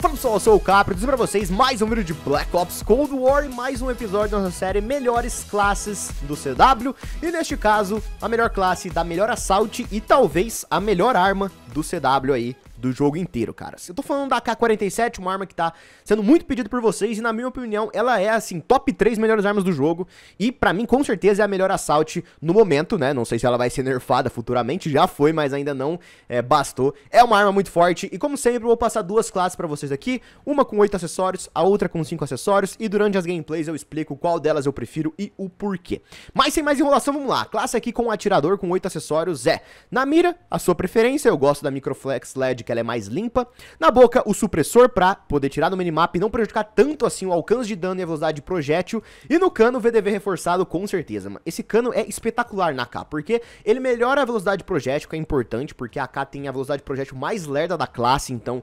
Fala pessoal, eu sou o Capri, e pra vocês mais um vídeo de Black Ops Cold War e mais um episódio da nossa série Melhores Classes do CW E neste caso, a melhor classe da melhor assalto e talvez a melhor arma do CW aí do jogo inteiro, cara. Eu tô falando da AK-47, uma arma que tá sendo muito pedida por vocês, e na minha opinião, ela é, assim, top 3 melhores armas do jogo, e para mim, com certeza, é a melhor assalto no momento, né? Não sei se ela vai ser nerfada futuramente, já foi, mas ainda não é, bastou. É uma arma muito forte, e como sempre, eu vou passar duas classes para vocês aqui, uma com 8 acessórios, a outra com 5 acessórios, e durante as gameplays eu explico qual delas eu prefiro e o porquê. Mas sem mais enrolação, vamos lá. Classe aqui com um atirador com 8 acessórios é, na mira, a sua preferência, eu gosto da Microflex LED que ela é mais limpa. Na boca, o supressor pra poder tirar do minimap e não prejudicar tanto assim o alcance de dano e a velocidade de projétil. E no cano, o VDV reforçado com certeza. Esse cano é espetacular na AK, porque ele melhora a velocidade de projétil, que é importante, porque a AK tem a velocidade de projétil mais lerda da classe, então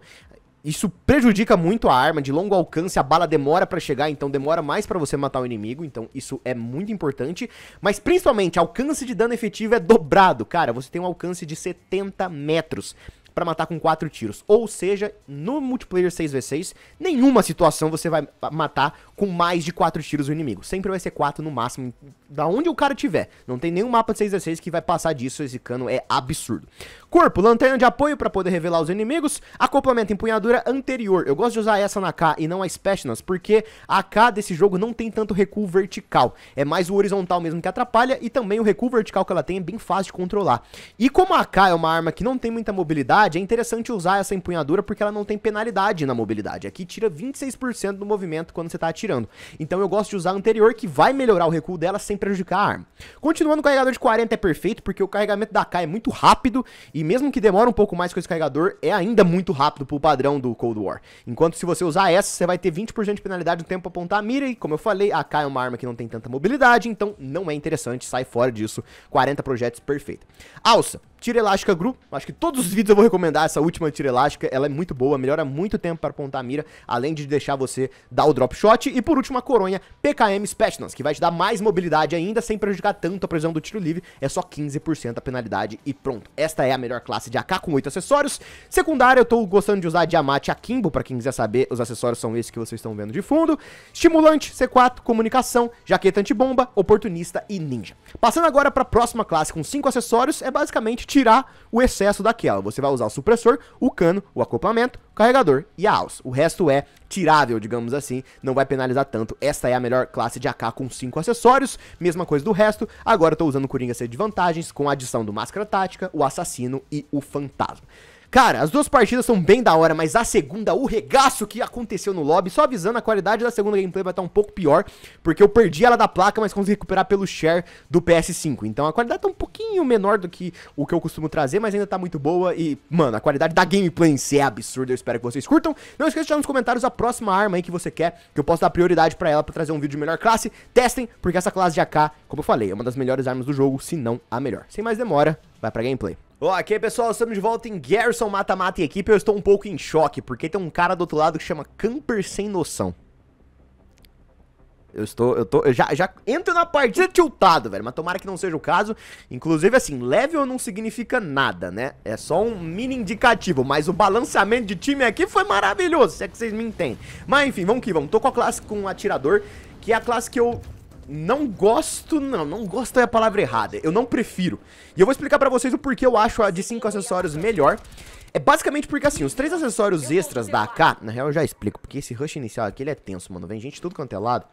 isso prejudica muito a arma de longo alcance, a bala demora para chegar, então demora mais para você matar o inimigo, então isso é muito importante. Mas principalmente, alcance de dano efetivo é dobrado, cara, você tem um alcance de 70 metros para matar com 4 tiros. Ou seja, no multiplayer 6v6, nenhuma situação você vai matar com mais de 4 tiros o inimigo. Sempre vai ser 4 no máximo, da onde o cara tiver. Não tem nenhum mapa de 6v6 que vai passar disso, esse cano é absurdo. Corpo, lanterna de apoio para poder revelar os inimigos, acoplamento empunhadura anterior. Eu gosto de usar essa na K e não a Specials, porque a K desse jogo não tem tanto recuo vertical. É mais o horizontal mesmo que atrapalha e também o recuo vertical que ela tem é bem fácil de controlar. E como a K é uma arma que não tem muita mobilidade, mobilidade, é interessante usar essa empunhadura porque ela não tem penalidade na mobilidade. Aqui tira 26% do movimento quando você está atirando. Então eu gosto de usar a anterior que vai melhorar o recuo dela sem prejudicar a arma. Continuando, o carregador de 40 é perfeito porque o carregamento da AK é muito rápido e mesmo que demore um pouco mais com esse carregador, é ainda muito rápido pro padrão do Cold War. Enquanto se você usar essa, você vai ter 20% de penalidade no tempo pra apontar a mira e, como eu falei, a AK é uma arma que não tem tanta mobilidade, então não é interessante, sai fora disso. 40 projetos perfeito. Alça, tira elástica GRU, acho que todos os vídeos eu vou recomendar recomendar essa última tira elástica, ela é muito boa, melhora muito tempo para apontar a mira, além de deixar você dar o drop shot. E por último, a coronha PKM Specials, que vai te dar mais mobilidade ainda, sem prejudicar tanto a prisão do tiro livre, é só 15% a penalidade e pronto. Esta é a melhor classe de AK com 8 acessórios. Secundária, eu tô gostando de usar Diamante Akimbo, para quem quiser saber, os acessórios são esses que vocês estão vendo de fundo. Estimulante, C4, comunicação, jaqueta antibomba, oportunista e ninja. Passando agora para a próxima classe com 5 acessórios, é basicamente tirar o excesso daquela. Você vai usar usar o supressor, o cano, o acoplamento, o carregador e a alça. O resto é tirável, digamos assim, não vai penalizar tanto. Esta é a melhor classe de AK com 5 acessórios, mesma coisa do resto. Agora eu tô usando o Coringa C de vantagens com a adição do Máscara Tática, o Assassino e o Fantasma. Cara, as duas partidas são bem da hora, mas a segunda, o regaço que aconteceu no lobby, só avisando, a qualidade da segunda gameplay vai estar tá um pouco pior, porque eu perdi ela da placa, mas consegui recuperar pelo share do PS5. Então a qualidade tá um pouquinho menor do que o que eu costumo trazer, mas ainda tá muito boa e, mano, a qualidade da gameplay em si é absurda, eu espero que vocês curtam. Não esqueça de deixar nos comentários a próxima arma aí que você quer, que eu posso dar prioridade pra ela pra trazer um vídeo de melhor classe. Testem, porque essa classe de AK, como eu falei, é uma das melhores armas do jogo, se não a melhor. Sem mais demora, vai pra gameplay. Ok, é, pessoal, estamos de volta em Garrison Mata-Mata e equipe. Eu estou um pouco em choque, porque tem um cara do outro lado que chama Camper Sem Noção. Eu estou, eu tô, eu já, já entro na partida tiltado, velho, mas tomara que não seja o caso. Inclusive, assim, level não significa nada, né? É só um mini indicativo, mas o balanceamento de time aqui foi maravilhoso, se é que vocês me entendem. Mas, enfim, vamos que vamos. Tô com a classe com um atirador, que é a classe que eu não gosto, não, não gosto é a palavra errada, eu não prefiro. E eu vou explicar pra vocês o porquê eu acho a de 5 acessórios melhor. É basicamente porque assim, os três acessórios extras da AK, na real eu já explico, porque esse rush inicial aqui ele é tenso, mano, vem gente tudo quanto é lado.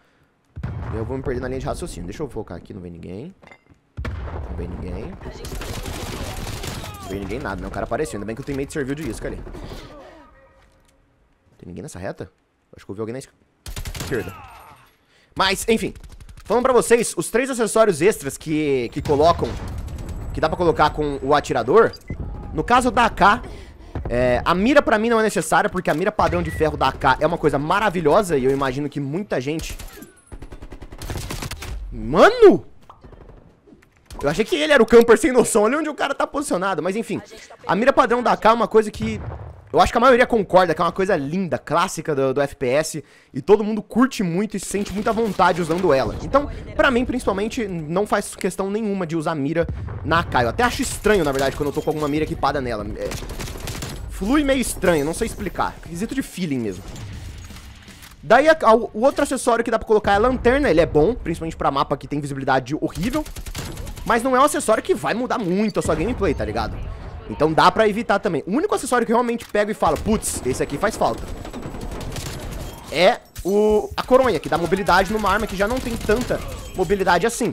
Eu vou me perder na linha de raciocínio, deixa eu focar aqui, não vem ninguém. Não vem ninguém. Não vem ninguém nada, né, o cara apareceu, ainda bem que o teammate serviu de isca ali. Tem ninguém nessa reta? Acho que eu vi alguém na esquerda. Mas, enfim, Falando pra vocês, os três acessórios extras que, que colocam, que dá pra colocar com o atirador, no caso da AK, é, a mira pra mim não é necessária, porque a mira padrão de ferro da AK é uma coisa maravilhosa e eu imagino que muita gente... Mano! Eu achei que ele era o camper sem noção, olha onde o cara tá posicionado, mas enfim. A tá mira padrão da AK é uma coisa que eu acho que a maioria concorda que é uma coisa linda, clássica do, do FPS, e todo mundo curte muito e se sente muita vontade usando ela. Então, pra mim, principalmente, não faz questão nenhuma de usar mira na AK. Eu até acho estranho, na verdade, quando eu tô com alguma mira equipada nela. É... Flui meio estranho, não sei explicar. Quisito de feeling mesmo. Daí, a, a, o outro acessório que dá pra colocar é a lanterna, ele é bom, principalmente pra mapa que tem visibilidade horrível. Mas não é um acessório que vai mudar muito a sua gameplay, tá ligado? Então dá pra evitar também. O único acessório que eu realmente pego e falo, putz, esse aqui faz falta, é o, a coronha, que dá mobilidade numa arma que já não tem tanta mobilidade assim.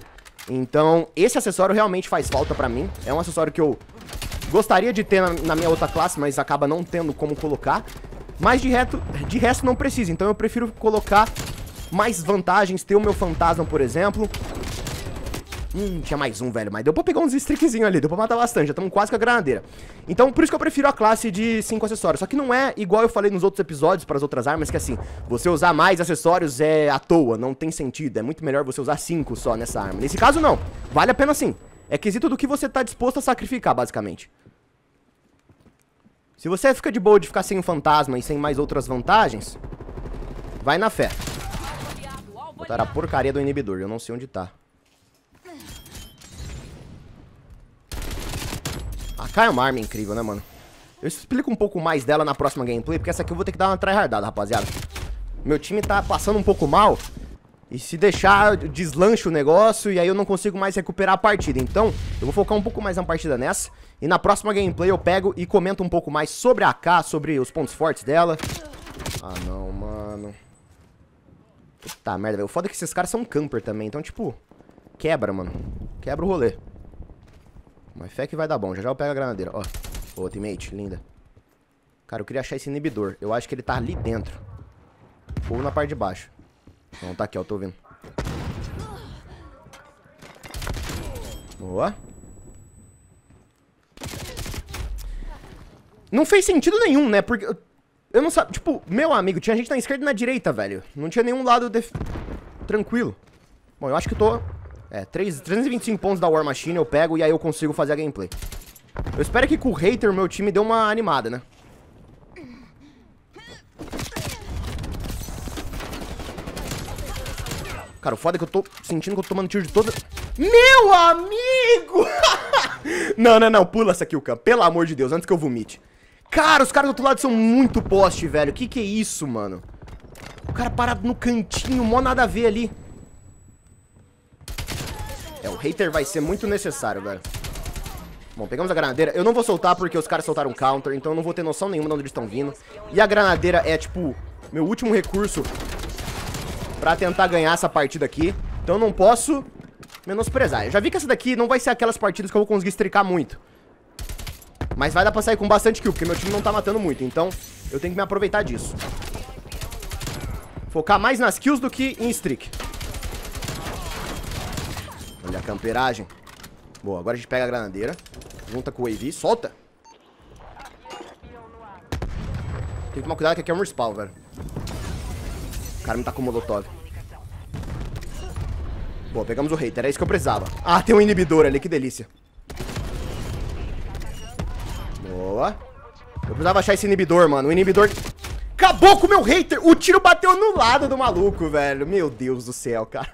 Então, esse acessório realmente faz falta pra mim. É um acessório que eu gostaria de ter na, na minha outra classe, mas acaba não tendo como colocar. Mas de, reto, de resto não precisa, então eu prefiro colocar mais vantagens, ter o meu fantasma, por exemplo, Hum, tinha mais um, velho. Mas deu pra pegar uns streakzinhos ali. Deu pra matar bastante. Já estamos quase com a granadeira. Então, por isso que eu prefiro a classe de 5 acessórios. Só que não é igual eu falei nos outros episódios para as outras armas, que assim, você usar mais acessórios é à toa. Não tem sentido. É muito melhor você usar 5 só nessa arma. Nesse caso, não. Vale a pena sim. É quesito do que você tá disposto a sacrificar, basicamente. Se você fica de boa de ficar sem o fantasma e sem mais outras vantagens, vai na fé. Botaram a porcaria do inibidor, eu não sei onde tá. A Kai é uma arma incrível, né, mano? Eu explico um pouco mais dela na próxima gameplay, porque essa aqui eu vou ter que dar uma tryhardada, rapaziada. Meu time tá passando um pouco mal, e se deixar, deslancha o negócio e aí eu não consigo mais recuperar a partida. Então, eu vou focar um pouco mais na partida nessa. E na próxima gameplay eu pego e comento um pouco mais sobre a AK, sobre os pontos fortes dela. Ah, não, mano. Puta merda, velho. O foda é que esses caras são camper também. Então, tipo, quebra, mano. Quebra o rolê. Mas fé que vai dar bom. Já já eu pego a granadeira. Ó. Ô, teammate, linda. Cara, eu queria achar esse inibidor. Eu acho que ele tá ali dentro. Ou na parte de baixo. Não, tá aqui, ó. Tô vendo. Boa. Não fez sentido nenhum, né? Porque... Eu não sabia... Tipo, meu amigo, tinha gente na esquerda e na direita, velho. Não tinha nenhum lado... Def... Tranquilo. Bom, eu acho que tô é, 3, 325 pontos da War Machine eu pego e aí eu consigo fazer a gameplay. Eu espero que com o hater o meu time dê uma animada, né? Cara, o foda é que eu tô sentindo que eu tô tomando tiro de toda... Meu amigo! não, não, não, pula essa kill cam, pelo amor de Deus, antes que eu vomite. Cara, os caras do outro lado são muito poste, velho. Que que é isso, mano? O cara parado no cantinho, mó nada a ver ali. É, o hater vai ser muito necessário, velho. Bom, pegamos a granadeira. Eu não vou soltar porque os caras soltaram counter, então eu não vou ter noção nenhuma de onde eles estão vindo. E a granadeira é, tipo, meu último recurso pra tentar ganhar essa partida aqui. Então eu não posso menosprezar. Eu já vi que essa daqui não vai ser aquelas partidas que eu vou conseguir estricar muito. Mas vai dar pra sair com bastante kill, porque meu time não tá matando muito. Então eu tenho que me aproveitar disso. Focar mais nas kills do que em streak. Olha a camperagem. Boa, agora a gente pega a granadeira. Junta com o Wavy. Solta! Tem que tomar cuidado que aqui é um respawn, velho. O cara não tá com molotov. Boa, pegamos o hater. Era é isso que eu precisava. Ah, tem um inibidor ali. Que delícia. Boa. Eu precisava achar esse inibidor, mano. O inibidor... Acabou com o meu hater! O tiro bateu no lado do maluco, velho. Meu Deus do céu, cara.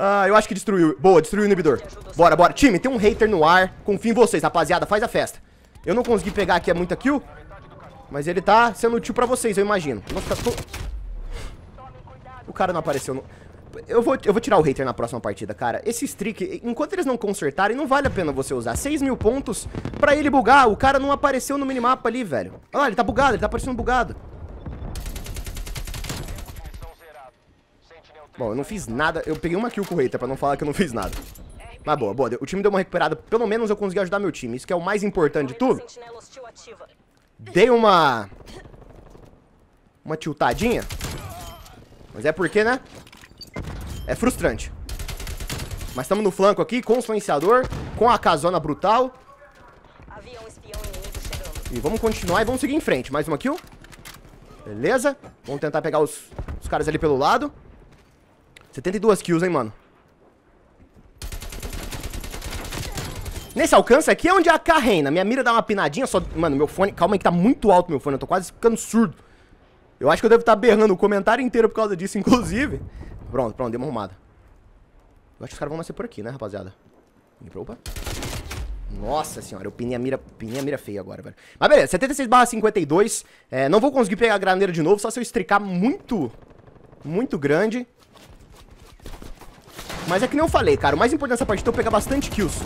Ah, eu acho que destruiu. Boa, destruiu o inibidor. Bora, bora. Time, tem um hater no ar. Confio em vocês, rapaziada. Faz a festa. Eu não consegui pegar aqui, é muita kill. Mas ele tá sendo útil pra vocês, eu imagino. Nossa, tô... O cara não apareceu. No... Eu, vou, eu vou tirar o hater na próxima partida, cara. Esse streak, enquanto eles não consertarem, não vale a pena você usar. 6 mil pontos pra ele bugar. O cara não apareceu no minimapa ali, velho. Olha ah, ele tá bugado, ele tá aparecendo bugado. Bom, eu não fiz nada. Eu peguei uma kill com o Reita, pra não falar que eu não fiz nada. Mas boa, boa. O time deu uma recuperada. Pelo menos eu consegui ajudar meu time. Isso que é o mais importante de tudo. Dei uma... Uma tiltadinha. Mas é porque, né? É frustrante. Mas estamos no flanco aqui, com o silenciador, com a casona brutal. E vamos continuar e vamos seguir em frente. Mais uma kill. Beleza. Vamos tentar pegar os, os caras ali pelo lado. 72 kills, hein, mano. Nesse alcance aqui é onde a AK reina. Minha mira dá uma pinadinha, só... Mano, meu fone... Calma aí que tá muito alto meu fone, eu tô quase ficando surdo. Eu acho que eu devo estar tá berrando o comentário inteiro por causa disso, inclusive. Pronto, pronto, deu uma arrumada. Eu acho que os caras vão nascer por aqui, né, rapaziada? Opa. Nossa senhora, eu pinei a mira, pinei a mira feia agora, velho. Mas beleza, 76 barra 52. É, não vou conseguir pegar a granadeira de novo, só se eu estricar muito, muito grande. Mas é que nem eu falei, cara. O mais importante dessa partida é eu pegar bastante kills.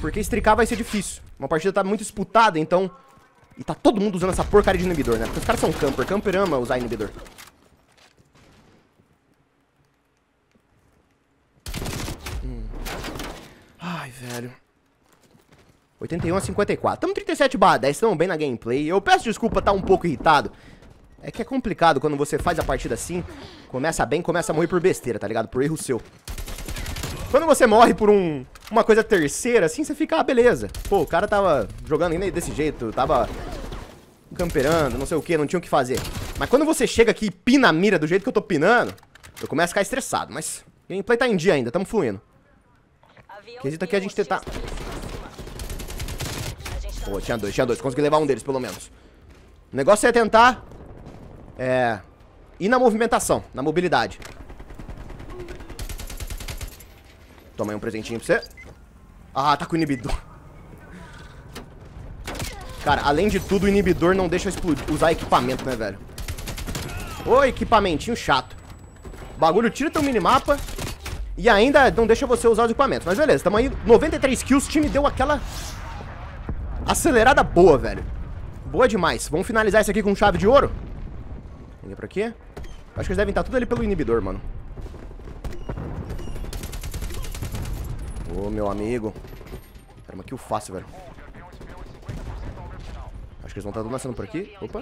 Porque estricar vai ser difícil. Uma partida tá muito disputada, então... E tá todo mundo usando essa porcaria de inibidor, né? Porque os caras são camper. Camper ama usar inibidor. Hum. Ai, velho. 81 a 54. Tamo 37 barra 10, tamo bem na gameplay. Eu peço desculpa tá um pouco irritado. É que é complicado quando você faz a partida assim. Começa bem, começa a morrer por besteira, tá ligado? Por erro seu. Quando você morre por um, uma coisa terceira, assim, você fica, ah, beleza. Pô, o cara tava jogando ainda desse jeito, tava camperando, não sei o que, não tinha o que fazer. Mas quando você chega aqui e pina a mira do jeito que eu tô pinando, eu começo a ficar estressado, mas gameplay tá em dia ainda, tamo fluindo. Quesito aqui é a gente tentar... Pô, tinha dois, tinha dois, consegui levar um deles, pelo menos. O negócio é tentar... É... Ir na movimentação, na mobilidade. Toma aí um presentinho pra você. Ah, tá com inibidor. Cara, além de tudo, o inibidor não deixa eu explodir, usar equipamento, né, velho? Ô, equipamentinho chato. O bagulho tira teu minimapa e ainda não deixa você usar os equipamentos. Mas beleza, tamo aí. 93 kills, o time deu aquela acelerada boa, velho. Boa demais. Vamos finalizar isso aqui com chave de ouro? Vem por aqui. Acho que eles devem estar tudo ali pelo inibidor, mano. Ô, meu amigo. Caramba, que o fácil, velho. Acho que eles vão estar tá nascendo por aqui. Opa.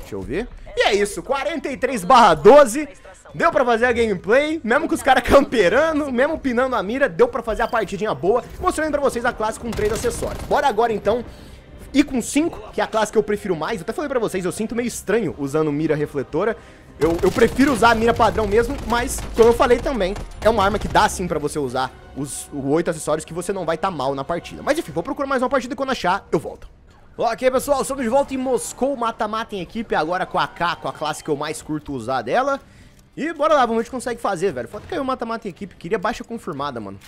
Deixa eu ver. E é isso, 43 barra 12. Deu pra fazer a gameplay, mesmo com os caras camperando, mesmo pinando a mira, deu pra fazer a partidinha boa, mostrando pra vocês a classe com três acessórios. Bora agora, então, e com 5, que é a classe que eu prefiro mais. Eu até falei pra vocês, eu sinto meio estranho usando mira refletora. Eu, eu prefiro usar a mira padrão mesmo, mas, como eu falei também, é uma arma que dá sim pra você usar os oito acessórios que você não vai estar tá mal na partida. Mas enfim, vou procurar mais uma partida e quando achar, eu volto. Ok, pessoal, estamos de volta em Moscou, mata-mata em equipe, agora com a K, com a classe que eu mais curto usar dela. E bora lá, vamos ver o que consegue fazer, velho. Foda que o mata-mata em equipe, queria baixa confirmada, mano.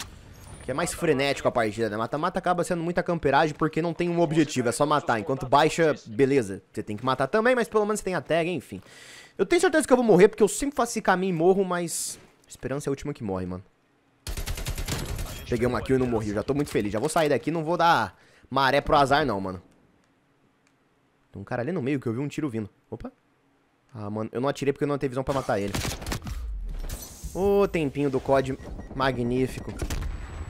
Que é mais frenético a partida, né? Mata-mata acaba sendo muita camperagem porque não tem um objetivo, é só matar. Enquanto baixa, beleza, você tem que matar também, mas pelo menos tem a tag, enfim. Eu tenho certeza que eu vou morrer, porque eu sempre faço esse caminho e morro, mas... esperança é a última que morre, mano. Peguei uma kill e não morri. Eu já tô muito feliz. Já vou sair daqui, não vou dar maré pro azar, não, mano. Tem um cara ali no meio que eu vi um tiro vindo. Opa. Ah, mano, eu não atirei porque eu não tenho visão pra matar ele. Ô, oh, tempinho do COD magnífico.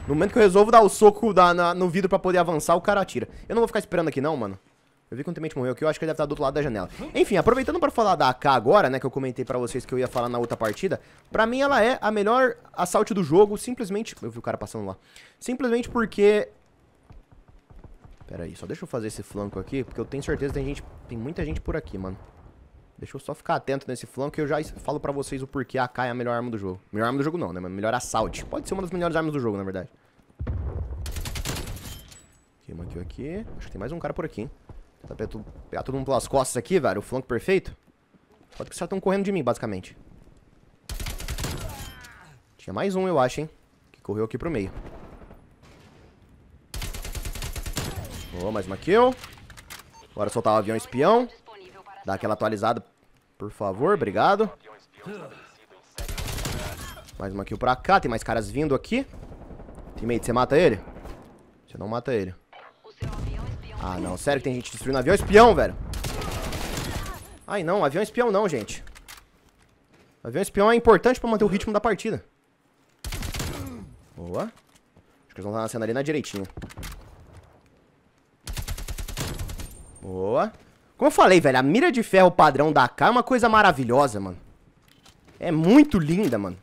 No momento que eu resolvo dar o soco da, na, no vidro pra poder avançar, o cara atira. Eu não vou ficar esperando aqui não, mano. Eu vi quando o Temente morreu aqui, eu acho que ele deve estar do outro lado da janela. Enfim, aproveitando para falar da AK agora, né, que eu comentei para vocês que eu ia falar na outra partida, para mim ela é a melhor assalto do jogo, simplesmente... Eu vi o cara passando lá. Simplesmente porque... Pera aí, só deixa eu fazer esse flanco aqui, porque eu tenho certeza que tem, gente, tem muita gente por aqui, mano. Deixa eu só ficar atento nesse flanco e eu já falo pra vocês o porquê a AK é a melhor arma do jogo. Melhor arma do jogo não, né? Mas melhor assalto. Pode ser uma das melhores armas do jogo, na verdade. Queima aqui, aqui. Acho que tem mais um cara por aqui, hein? Tá pegar todo tá mundo pelas costas aqui, velho. O flanco perfeito. Pode que os caras estão correndo de mim, basicamente. Tinha mais um, eu acho, hein? Que correu aqui pro meio. Boa, mais uma kill. Bora soltar o avião espião. Dá aquela atualizada, por favor. Obrigado. Mais uma kill pra cá. Tem mais caras vindo aqui. Teammate, você mata ele? Você não mata ele. Ah, não. Sério que tem gente destruindo avião espião, velho. Ai, não. Avião é espião não, gente. Avião é espião é importante pra manter o ritmo da partida. Boa. Acho que eles vão estar nascendo ali na direitinha. Boa. Como eu falei, velho, a mira de ferro padrão da AK é uma coisa maravilhosa, mano. É muito linda, mano.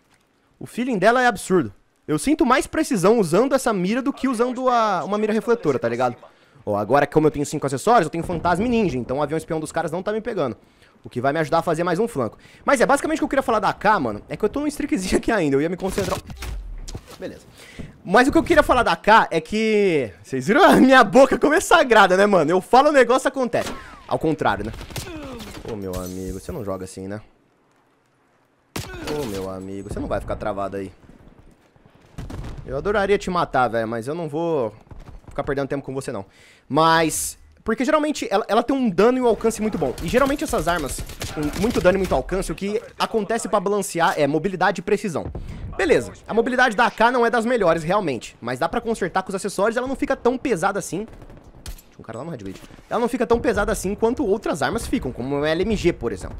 O feeling dela é absurdo. Eu sinto mais precisão usando essa mira do que usando a, uma mira refletora, tá ligado? Ó, agora como eu tenho cinco acessórios, eu tenho fantasma e ninja, então o avião espião dos caras não tá me pegando. O que vai me ajudar a fazer mais um flanco. Mas é, basicamente o que eu queria falar da AK, mano, é que eu tô num streakzinho aqui ainda, eu ia me concentrar... Beleza. Mas o que eu queria falar da AK é que... Vocês viram a minha boca como é sagrada, né, mano? Eu falo o negócio, acontece. Ao contrário, né? Ô, meu amigo, você não joga assim, né? Ô, meu amigo, você não vai ficar travado aí. Eu adoraria te matar, velho, mas eu não vou ficar perdendo tempo com você, não. Mas... Porque geralmente ela, ela, tem um dano e um alcance muito bom. E geralmente essas armas com muito dano e muito alcance, o que acontece pra balancear é mobilidade e precisão. Beleza, a mobilidade da AK não é das melhores realmente, mas dá pra consertar com os acessórios, ela não fica tão pesada assim. Tinha um cara lá no Red Blade. Ela não fica tão pesada assim quanto outras armas ficam, como o LMG, por exemplo.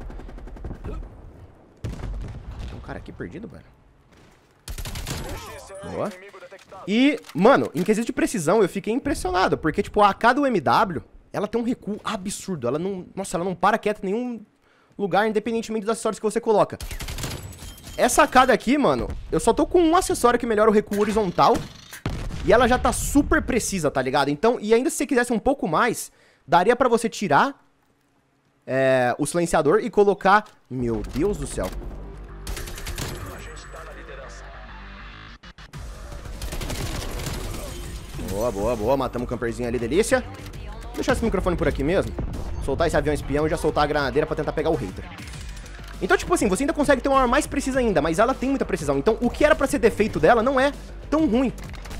Tem um cara aqui perdido, velho. Boa. E, mano, em quesito de precisão, eu fiquei impressionado. Porque, tipo, a AK do MW, ela tem um recuo absurdo. Ela não... Nossa, ela não para quieta em nenhum lugar, independentemente dos acessórios que você coloca. Essa AK daqui, mano, eu só tô com um acessório que melhora o recuo horizontal. E ela já tá super precisa, tá ligado? Então, e ainda se você quisesse um pouco mais, daria pra você tirar é, o silenciador e colocar... Meu Deus do céu. Boa, boa, boa. Matamos o camperzinho ali, delícia. Vou deixar esse microfone por aqui mesmo. Soltar esse avião espião e já soltar a granadeira pra tentar pegar o hater. Então, tipo assim, você ainda consegue ter uma arma mais precisa ainda, mas ela tem muita precisão. Então, o que era pra ser defeito dela não é tão ruim.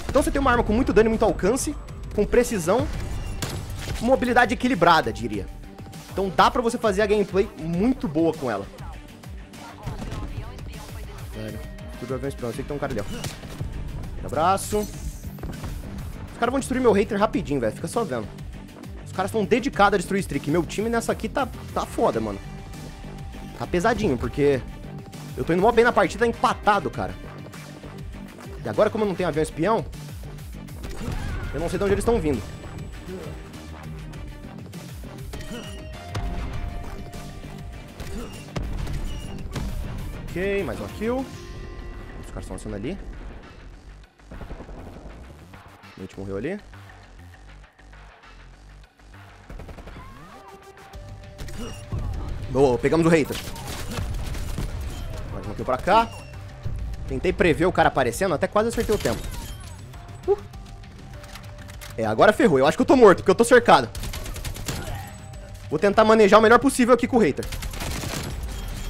Então, você tem uma arma com muito dano e muito alcance, com precisão, mobilidade equilibrada, diria. Então, dá pra você fazer a gameplay muito boa com ela. Velho, tudo avião espião. Eu sei que tem um cara ali, ó. Abraço caras vão destruir meu hater rapidinho, velho. Fica só vendo. Os caras estão dedicados a destruir streak. Meu time nessa aqui tá, tá foda, mano. Tá pesadinho, porque eu tô indo mó bem na partida, empatado, cara. E agora, como eu não tenho avião espião, eu não sei de onde eles estão vindo. Ok, mais uma kill. Os caras estão sendo ali. A gente morreu ali. Boa, pegamos o hater. Mais um aqui pra cá. Tentei prever o cara aparecendo, até quase acertei o tempo. Uh. É, agora ferrou. Eu acho que eu tô morto, porque eu tô cercado. Vou tentar manejar o melhor possível aqui com o hater.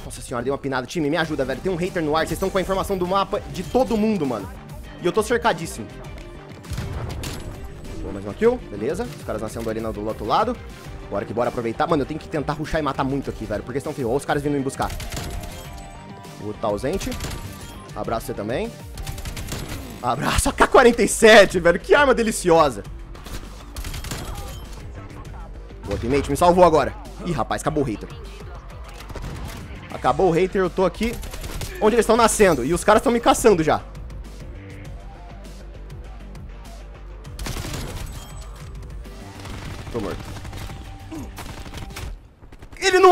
Nossa senhora, dei uma pinada. Time, me ajuda, velho. Tem um hater no ar. Vocês estão com a informação do mapa de todo mundo, mano. E eu tô cercadíssimo mais uma kill, beleza. Os caras nascendo ali do outro lado. Bora que bora aproveitar. Mano, eu tenho que tentar ruxar e matar muito aqui, velho. Porque estão ferrou. os caras vindo me buscar. O tá ausente. Abraço você também. Abraço a K-47, velho. Que arma deliciosa. Boa, teammate. Me salvou agora. Ih, rapaz, acabou o hater. Acabou o hater, eu tô aqui onde eles estão nascendo. E os caras estão me caçando já.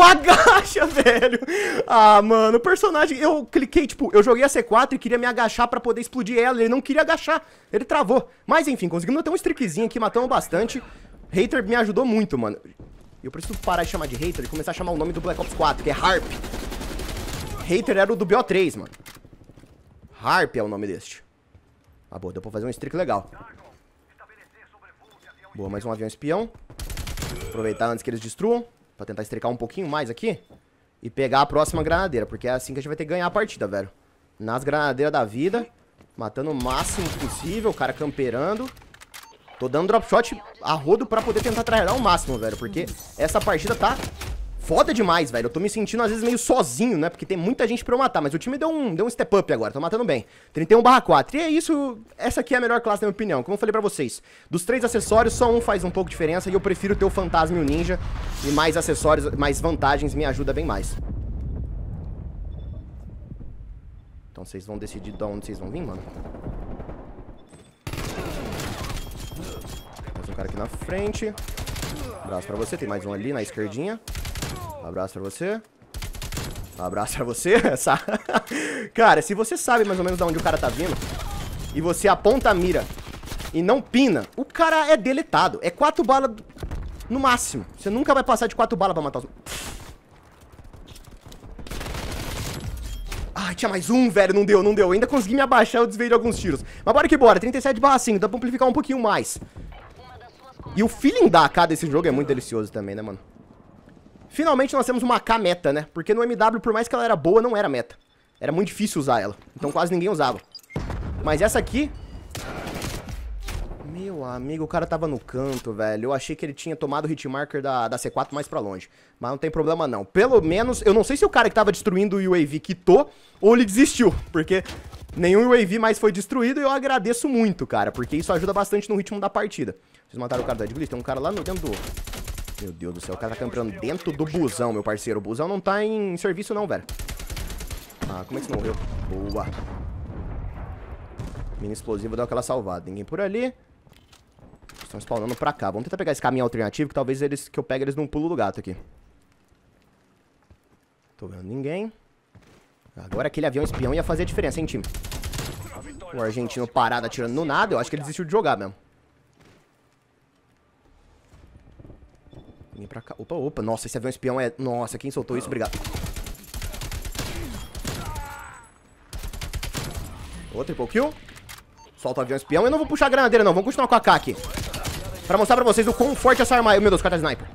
agacha, velho. Ah, mano, o personagem. Eu cliquei, tipo, eu joguei a C4 e queria me agachar pra poder explodir ela. Ele não queria agachar. Ele travou. Mas enfim, conseguimos ter um streakzinho aqui, matamos bastante. Hater me ajudou muito, mano. Eu preciso parar de chamar de hater e começar a chamar o nome do Black Ops 4, que é Harp. Hater era o do BO3, mano. Harp é o nome deste. Ah, boa, deu pra fazer um streak legal. Boa, mais um avião espião. Aproveitar antes que eles destruam. Pra tentar estrecar um pouquinho mais aqui. E pegar a próxima granadeira, porque é assim que a gente vai ter que ganhar a partida, velho. Nas granadeiras da vida. Matando o máximo possível, o cara camperando. Tô dando drop shot a rodo pra poder tentar tryhardar o máximo, velho. Porque essa partida tá foda demais, velho. Eu tô me sentindo, às vezes, meio sozinho, né? Porque tem muita gente pra eu matar. Mas o time deu um, deu um step up agora. Tô matando bem. 31 barra 4. E é isso. Essa aqui é a melhor classe, na minha opinião. Como eu falei pra vocês. Dos três acessórios, só um faz um pouco de diferença. E eu prefiro ter o fantasma e o ninja. E mais acessórios, mais vantagens me ajuda bem mais. Então vocês vão decidir de onde vocês vão vir, mano. Mais um cara aqui na frente. Um braço pra você. Tem mais um ali na esquerdinha. Um abraço pra você. Um abraço pra você. cara, se você sabe mais ou menos de onde o cara tá vindo, e você aponta a mira e não pina, o cara é deletado. É quatro balas no máximo. Você nunca vai passar de quatro balas pra matar os... Ai, tinha mais um, velho. Não deu, não deu. Ainda consegui me abaixar, eu desviei de alguns tiros. Mas bora que bora. 37 barra 5. Dá pra amplificar um pouquinho mais. E o feeling da AK desse jogo é muito delicioso também, né, mano? Finalmente nós temos uma K meta, né? Porque no MW, por mais que ela era boa, não era meta. Era muito difícil usar ela. Então quase ninguém usava. Mas essa aqui... Meu amigo, o cara tava no canto, velho. Eu achei que ele tinha tomado o hitmarker da, da C4 mais pra longe. Mas não tem problema, não. Pelo menos, eu não sei se o cara que tava destruindo o UAV quitou ou ele desistiu. Porque nenhum UAV mais foi destruído e eu agradeço muito, cara. Porque isso ajuda bastante no ritmo da partida. Vocês mataram o cara da Edglitz? Tem um cara lá no dentro do... Meu Deus do céu, o cara tá campeando dentro do busão, meu parceiro. O busão não tá em serviço não, velho. Ah, como é que você morreu? Boa. Mini explosivo dá aquela salvada. Ninguém por ali. Estão spawnando pra cá. Vamos tentar pegar esse caminho alternativo, que talvez eles, que eu pegue eles num pulo do gato aqui. Tô vendo ninguém. Agora aquele avião espião ia fazer a diferença, hein, time? O argentino parado atirando no nada. Eu acho que ele desistiu de jogar mesmo. Vem pra cá. Opa, opa. Nossa, esse avião espião é... Nossa, quem soltou isso? Obrigado. Ô, triple kill. Solta o avião espião. Eu não vou puxar a granadeira, não. Vamos continuar com a AK aqui. Pra mostrar pra vocês o quão forte é essa arma é. Meu Deus, cara tá sniper.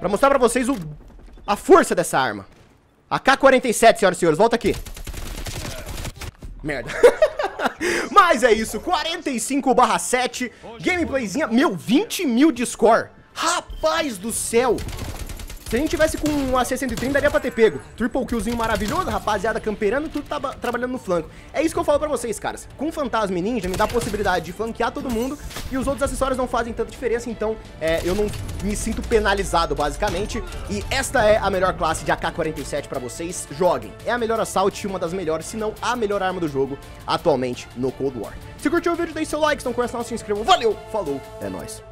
Pra mostrar pra vocês o... a força dessa arma. AK-47, senhoras e senhores. Volta aqui. Merda. Mas é isso, 45 barra 7, gameplayzinha, meu, 20 mil de score. Rapaz do céu, se a gente tivesse com um a 130 daria pra ter pego. Triple killzinho maravilhoso, rapaziada, camperando, tudo tava trabalhando no flanco. É isso que eu falo pra vocês, caras. Com Fantasma e Ninja, me dá a possibilidade de flanquear todo mundo e os outros acessórios não fazem tanta diferença, então é, eu não me sinto penalizado, basicamente. E esta é a melhor classe de AK-47 pra vocês. Joguem. É a melhor assalto, uma das melhores, se não a melhor arma do jogo atualmente no Cold War. Se curtiu o vídeo, deixe seu like, se não conhece não, se inscreva. Valeu, falou, é nóis.